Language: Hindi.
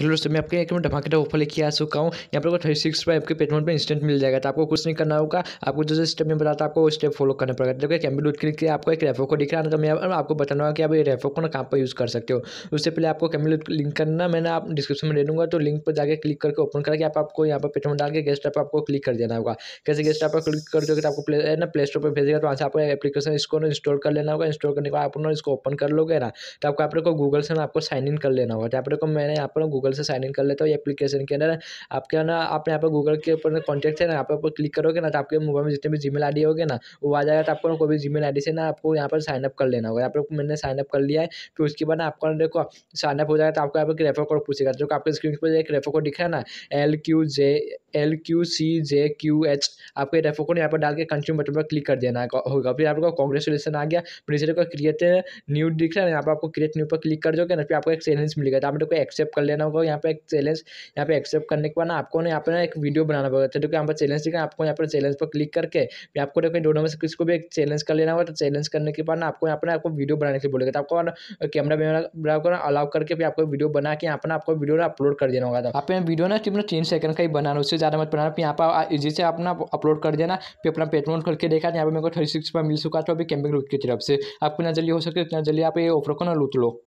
हेलो दोस्तों मैं आपके एक मिनट धमाके ऑफर लेके आ चुका हूँ यहाँ पर थर्टी सिक्स रुपये आपके पेटमेंट पर इंस्टेंट मिल जाएगा तो आपको कुछ नहीं करना होगा आपको जो स्टेप में बताता आपको वो स्टेप फॉलो करना पड़ेगा देखिए कैम्बी लूट क्लिक किया आपको एक रेफो को दिख रहा है तो मैं आपको बताना होगा कि आप ये रेफो को ना कहाँ पर यूज़ कर सकते हो उससे पहले आपको कैम्बी लिंक करना मैंने आप डिस्क्रिप्शन में दे दूँगा तो लिंक पर जाकर क्लिक करके ओपन करके आप आपको यहाँ पर पेटमेंट डाल के गेस्ट ऐप आपको क्लिक कर देना होगा कैसे गेस्ट ऐप पर क्लिक कर दोगे तो आपको ना प्ले स्टोर पर भेजेगा तो वहाँ से आपको एप्लीकेशन इसको इंस्टॉल कर लेना होगा इंस्टॉल करने के बाद आप इसको ओपन कर लोगे ना तो आपको आप गूगल से आपको साइन इन कर लेना होगा तो आप मैंने यहाँ पर गूगल गूगल से साइन इन कर लेता हूँ एप्लीकेशन के अंदर आपके ना आप यहाँ पर गूगल के ऊपर कॉन्टैक्ट है ना आप क्लिक करोगे ना तो आपके मोबाइल में जितने भी जी मेल आई होगी ना वो आ जाएगा तो आपको कोई भी जीमेल आई से ना आपको यहाँ पर साइनअप कर लेना होगा यहाँ पर मैंने साइनअप कर लिया है फिर उसके बाद आपका देखो साइनअप हो जाएगा तो आपको यहाँ पर रेफर कोड पूछेगा जो आपके स्क्रीन पर एक रेफर कोड दिख रहा है ना L Q J L Q C J Q H आपको रेफो कोड यहाँ पर डाल के कंज्यूम बटन पर क्लिक कर देना होगा फिर आपको कॉन्ग्रेचुलेसन आ गया फिर इसे क्रिएट न्यू दिख रहा है यहाँ पर आपको क्रिएट न्यू पर क्लिक कर दोगे ना फिर आपको एक चैलेंज मिलेगा तो आप लोग को एक्सेप्ट कर लेना होगा यहाँ पर एक चैलेंज यहाँ पर एक्सेप्ट तो तो करने के बाद ना आपको यहाँ पर एक वीडियो बनाना होगा तो देखो यहाँ पर चैलेंज दिखा आपको यहाँ पर चैलेंज पर क्लिक करके फिर आपको देखो दोनों में से किसी को भी एक चैलेंज कर लेना होगा तो चैलेंज करने के बाद ना आपको यहाँ पर आपको वीडियो बनाने के लिए बोलेगा तो आपको कैमरा वैमरा को अलाउ करके फिर आपको वीडियो बना के यहाँ पर आपको वीडियो अपलोड कर देना होगा तो आप वीडियो ना सिर्फ तीन सेकंड का ही बनाना उससे ज़्यादा मत बनाना यहाँ पर जिसे अपना अपलोड कर देना फिर अपना पेट्रोल करके देखा यहाँ पर मेरे को थर्टी सिक्स पर मिल चुका था तो अभी कैंपिंग रूट की तरफ से आपको ना जल्दी हो सके उतना जल्दी आप ये ऑफर को ना लूट लो